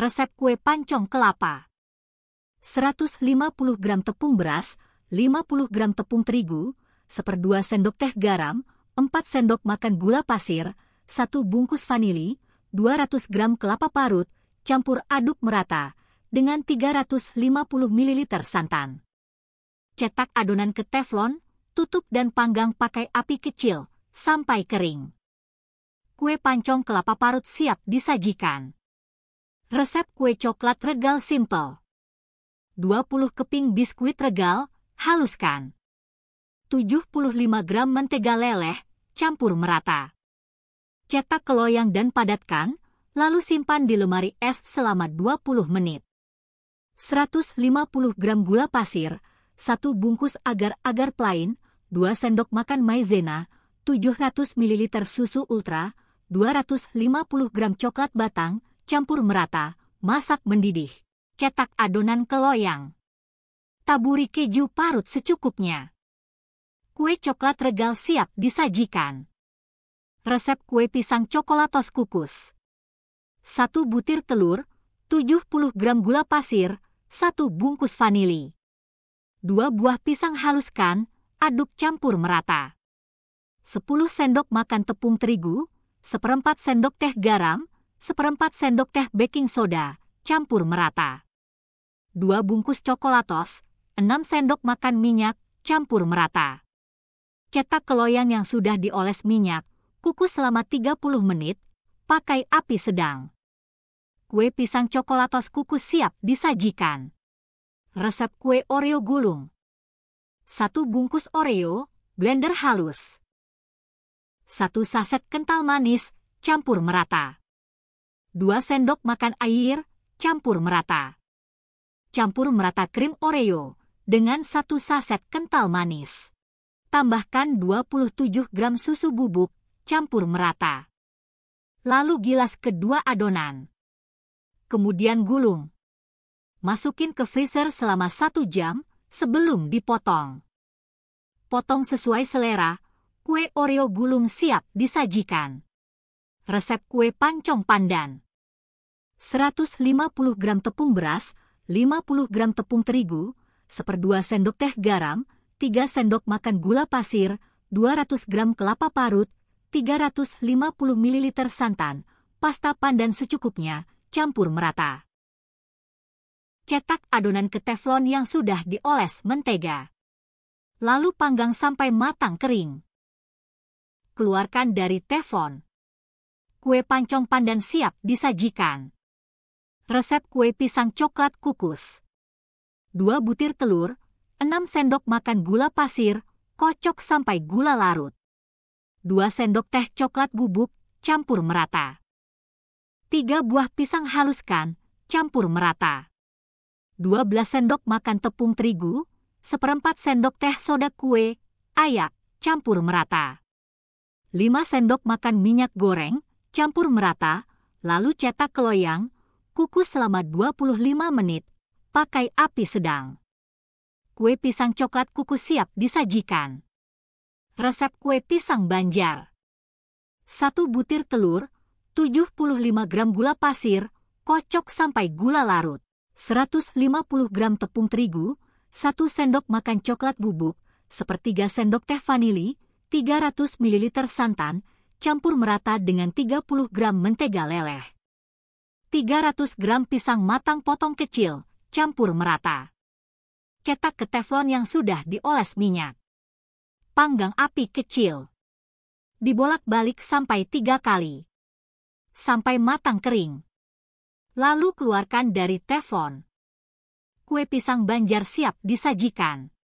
Resep kue pancong kelapa. 150 gram tepung beras, 50 gram tepung terigu, 1 sendok teh garam, 4 sendok makan gula pasir, 1 bungkus vanili, 200 gram kelapa parut, campur aduk merata dengan 350 ml santan. Cetak adonan ke teflon, tutup dan panggang pakai api kecil sampai kering. Kue pancong kelapa parut siap disajikan. Resep kue coklat regal simple. 20 keping biskuit regal, haluskan. 75 gram mentega leleh, campur merata. Cetak ke loyang dan padatkan, lalu simpan di lemari es selama 20 menit. 150 gram gula pasir, 1 bungkus agar-agar plain, 2 sendok makan maizena, 700 ml susu ultra, 250 gram coklat batang, campur merata, masak mendidih. Cetak adonan ke loyang. Taburi keju parut secukupnya. Kue coklat regal siap disajikan. Resep kue pisang coklatos kukus. 1 butir telur, 70 gram gula pasir, 1 bungkus vanili. 2 buah pisang haluskan, aduk campur merata. 10 sendok makan tepung terigu, seperempat sendok teh garam, seperempat sendok teh baking soda, campur merata. 2 bungkus coklatos, 6 sendok makan minyak, campur merata. Cetak ke loyang yang sudah dioles minyak, kukus selama 30 menit, pakai api sedang. Kue pisang coklatos kukus siap disajikan. Resep kue Oreo gulung. 1 bungkus Oreo, blender halus. 1 saset kental manis, campur merata. 2 sendok makan air, campur merata. Campur merata krim Oreo dengan satu saset kental manis. Tambahkan 27 gram susu bubuk, campur merata. Lalu gilas kedua adonan. Kemudian gulung. Masukin ke freezer selama satu jam sebelum dipotong. Potong sesuai selera, kue Oreo gulung siap disajikan. Resep kue pancong pandan. 150 gram tepung beras, 50 gram tepung terigu, 1 sendok teh garam, 3 sendok makan gula pasir, 200 gram kelapa parut, 350 ml santan, pasta pandan secukupnya, campur merata. Cetak adonan ke teflon yang sudah dioles mentega. Lalu panggang sampai matang kering. Keluarkan dari teflon kue pancong pandan siap disajikan. Resep kue pisang coklat kukus. 2 butir telur, 6 sendok makan gula pasir, kocok sampai gula larut. 2 sendok teh coklat bubuk, campur merata. 3 buah pisang haluskan, campur merata. 12 sendok makan tepung terigu, seperempat sendok teh soda kue, ayak, campur merata. 5 sendok makan minyak goreng, campur merata, lalu cetak ke loyang, kukus selama 25 menit, pakai api sedang. Kue pisang coklat kukus siap disajikan. Resep kue pisang banjar. 1 butir telur, 75 gram gula pasir, kocok sampai gula larut. 150 gram tepung terigu, 1 sendok makan coklat bubuk, sepertiga sendok teh vanili, 300 ml santan, campur merata dengan 30 gram mentega leleh. 300 gram pisang matang potong kecil, campur merata. Cetak ke teflon yang sudah dioles minyak. Panggang api kecil. Dibolak-balik sampai tiga kali. Sampai matang kering. Lalu keluarkan dari teflon. Kue pisang banjar siap disajikan.